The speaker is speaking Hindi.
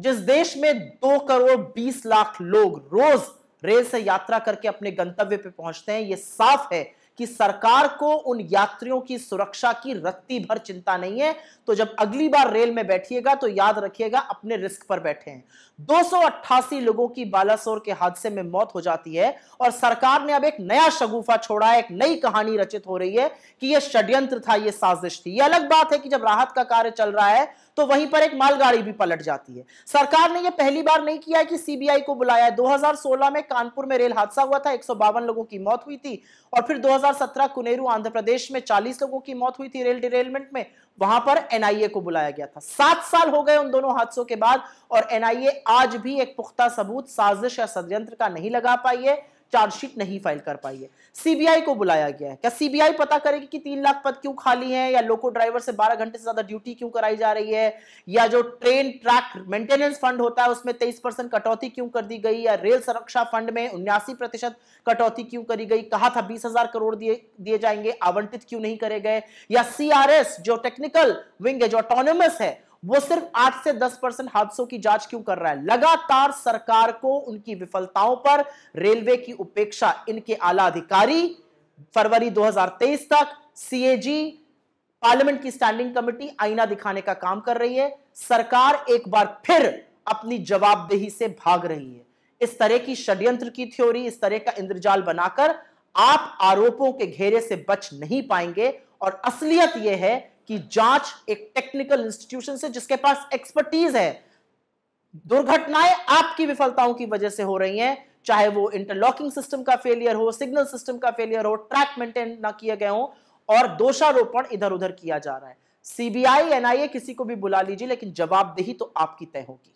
जिस देश में दो करोड़ बीस लाख लोग रोज रेल से यात्रा करके अपने गंतव्य पे पहुंचते हैं यह साफ है कि सरकार को उन यात्रियों की सुरक्षा की रत्ती भर चिंता नहीं है तो जब अगली बार रेल में बैठिएगा तो याद रखिएगा अपने रिस्क पर बैठे हैं 288 लोगों की बालासोर के हादसे में मौत हो जाती है और सरकार ने अब एक नया शगुफा छोड़ा है एक नई कहानी रचित हो रही है कि यह षड्यंत्र था यह साजिश थी यह अलग बात है कि जब राहत का कार्य चल रहा है तो वहीं पर एक मालगाड़ी भी पलट जाती है सरकार ने यह पहली बार नहीं किया है कि सीबीआई को बुलाया है 2016 में कानपुर में रेल हादसा हुआ था एक लोगों की मौत हुई थी और फिर 2017 कुनेरू आंध्र प्रदेश में 40 लोगों की मौत हुई थी रेल डिरेलमेंट में वहां पर एनआईए को बुलाया गया था सात साल हो गए उन दोनों हादसों के बाद और एनआईए आज भी एक पुख्ता सबूत साजिश या षडयंत्र का नहीं लगा पाई है चार्जशीट नहीं फाइल कर पाई है सीबीआई को बुलाया गया है क्या सीबीआई पता करेगी कि तीन लाख पद क्यों खाली हैं या लोको ड्राइवर से बारह घंटे से ज्यादा ड्यूटी क्यों कराई जा रही है या जो ट्रेन ट्रैक मेंटेनेंस फंड होता है उसमें तेईस परसेंट कटौती क्यों कर दी गई या रेल सुरक्षा फंड में उन्यासी प्रतिशत कटौती क्यों करी गई कहा था बीस हजार करोड़ दिए दिए जाएंगे आवंटित क्यों नहीं करे गए या सीआरएस जो टेक्निकल विंग है जो ऑटोनोमस है वो सिर्फ आठ से दस परसेंट हादसों की जांच क्यों कर रहा है लगातार सरकार को उनकी विफलताओं पर रेलवे की उपेक्षा इनके आला अधिकारी फरवरी 2023 तक सीएजी पार्लियामेंट की स्टैंडिंग कमेटी आईना दिखाने का काम कर रही है सरकार एक बार फिर अपनी जवाबदेही से भाग रही है इस तरह की षड्यंत्र की थ्योरी इस तरह का इंद्रजाल बनाकर आप आरोपों के घेरे से बच नहीं पाएंगे और असलियत यह है कि जांच एक टेक्निकल इंस्टीट्यूशन से जिसके पास एक्सपर्टीज है दुर्घटनाएं आपकी विफलताओं की वजह से हो रही हैं चाहे वो इंटरलॉकिंग सिस्टम का फेलियर हो सिग्नल सिस्टम का फेलियर हो ट्रैक मेंटेन ना किए गए हो और दोषारोपण इधर उधर किया जा रहा है सीबीआई एनआईए किसी को भी बुला लीजिए लेकिन जवाबदेही तो आपकी तय होगी